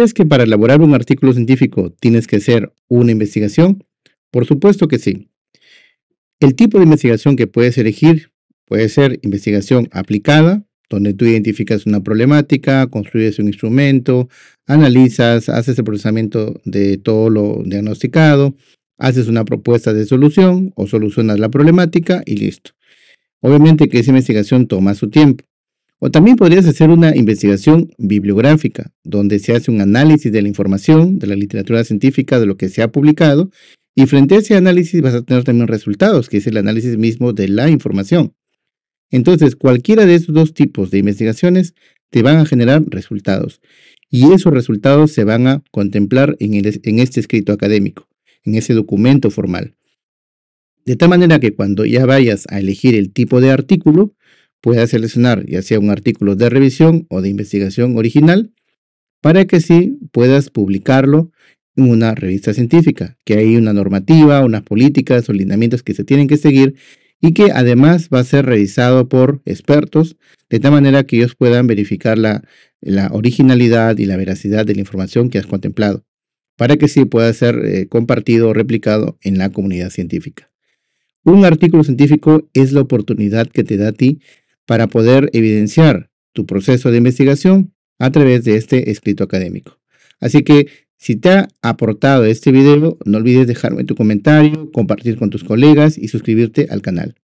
es que para elaborar un artículo científico tienes que hacer una investigación, por supuesto que sí. El tipo de investigación que puedes elegir puede ser investigación aplicada, donde tú identificas una problemática, construyes un instrumento, analizas, haces el procesamiento de todo lo diagnosticado, haces una propuesta de solución o solucionas la problemática y listo. Obviamente que esa investigación toma su tiempo. O también podrías hacer una investigación bibliográfica, donde se hace un análisis de la información, de la literatura científica, de lo que se ha publicado, y frente a ese análisis vas a tener también resultados, que es el análisis mismo de la información. Entonces, cualquiera de esos dos tipos de investigaciones te van a generar resultados, y esos resultados se van a contemplar en, el, en este escrito académico, en ese documento formal. De tal manera que cuando ya vayas a elegir el tipo de artículo, pueda seleccionar ya sea un artículo de revisión o de investigación original para que sí puedas publicarlo en una revista científica, que hay una normativa, unas políticas o lineamientos que se tienen que seguir y que además va a ser revisado por expertos, de tal manera que ellos puedan verificar la, originalidad y la veracidad de la información que has contemplado, para que sí pueda ser eh, compartido o replicado en la comunidad científica. Un artículo científico es la oportunidad que te da a ti para poder evidenciar tu proceso de investigación a través de este escrito académico. Así que si te ha aportado este video, no olvides dejarme tu comentario, compartir con tus colegas y suscribirte al canal.